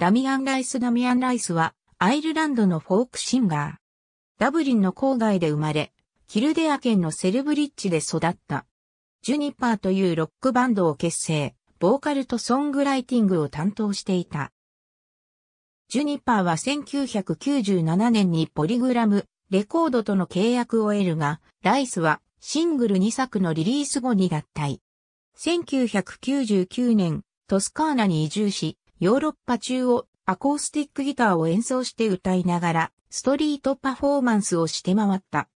ダミアン・ライスダミアン・ライスはアイルランドのフォークシンガー。ダブリンの郊外で生まれ、キルデア県のセルブリッジで育った。ジュニパーというロックバンドを結成、ボーカルとソングライティングを担当していた。ジュニパーは1997年にポリグラム、レコードとの契約を得るが、ライスはシングル2作のリリース後に脱退。1999年、トスカーナに移住し、ヨーロッパ中をアコースティックギターを演奏して歌いながら、ストリートパフォーマンスをして回った。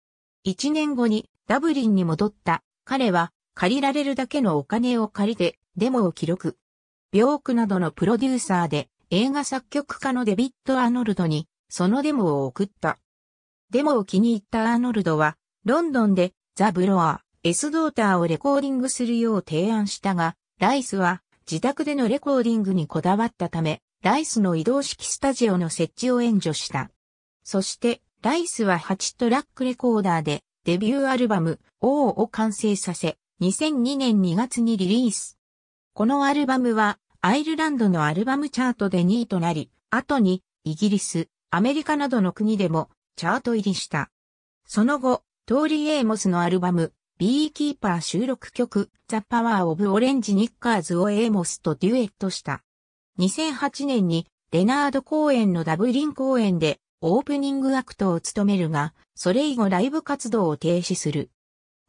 一年後にダブリンに戻った彼は借りられるだけのお金を借りてデモを記録。病苦などのプロデューサーで映画作曲家のデビッド・アーノルドにそのデモを送った。デモを気に入ったアーノルドはロンドンでザ・ブロア、エス・ドーターをレコーディングするよう提案したが、ライスは自宅でのレコーディングにこだわったため、ライスの移動式スタジオの設置を援助した。そして、ライスは8トラックレコーダーでデビューアルバム O を完成させ、2002年2月にリリース。このアルバムはアイルランドのアルバムチャートで2位となり、後にイギリス、アメリカなどの国でもチャート入りした。その後、トーリー・エイモスのアルバムビーキーパー収録曲、The Power of Orange n i c k e r s をエーモスとデュエットした。2008年に、レナード公演のダブリン公演で、オープニングアクトを務めるが、それ以後ライブ活動を停止する。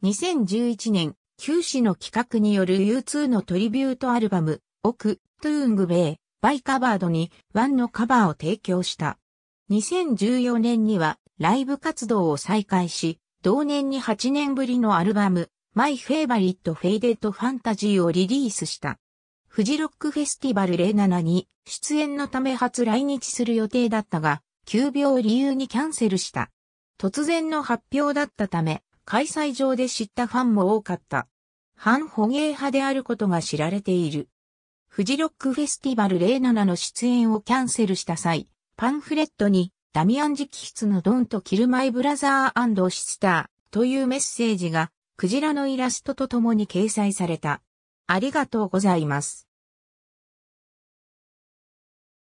2011年、九死の企画による U2 のトリビュートアルバム、オク、トゥングベイ、バイカバードにワンのカバーを提供した。2014年にはライブ活動を再開し、同年に8年ぶりのアルバム、My Favorite Faded Fantasy をリリースした。フジロックフェスティバル07に出演のため初来日する予定だったが、急病を理由にキャンセルした。突然の発表だったため、開催上で知ったファンも多かった。反捕鯨派であることが知られている。フジロックフェスティバル07の出演をキャンセルした際、パンフレットにダミアン直筆のドンとキルマイブラザーシスターというメッセージが、クジラのイラストと共に掲載された。ありがとうございます。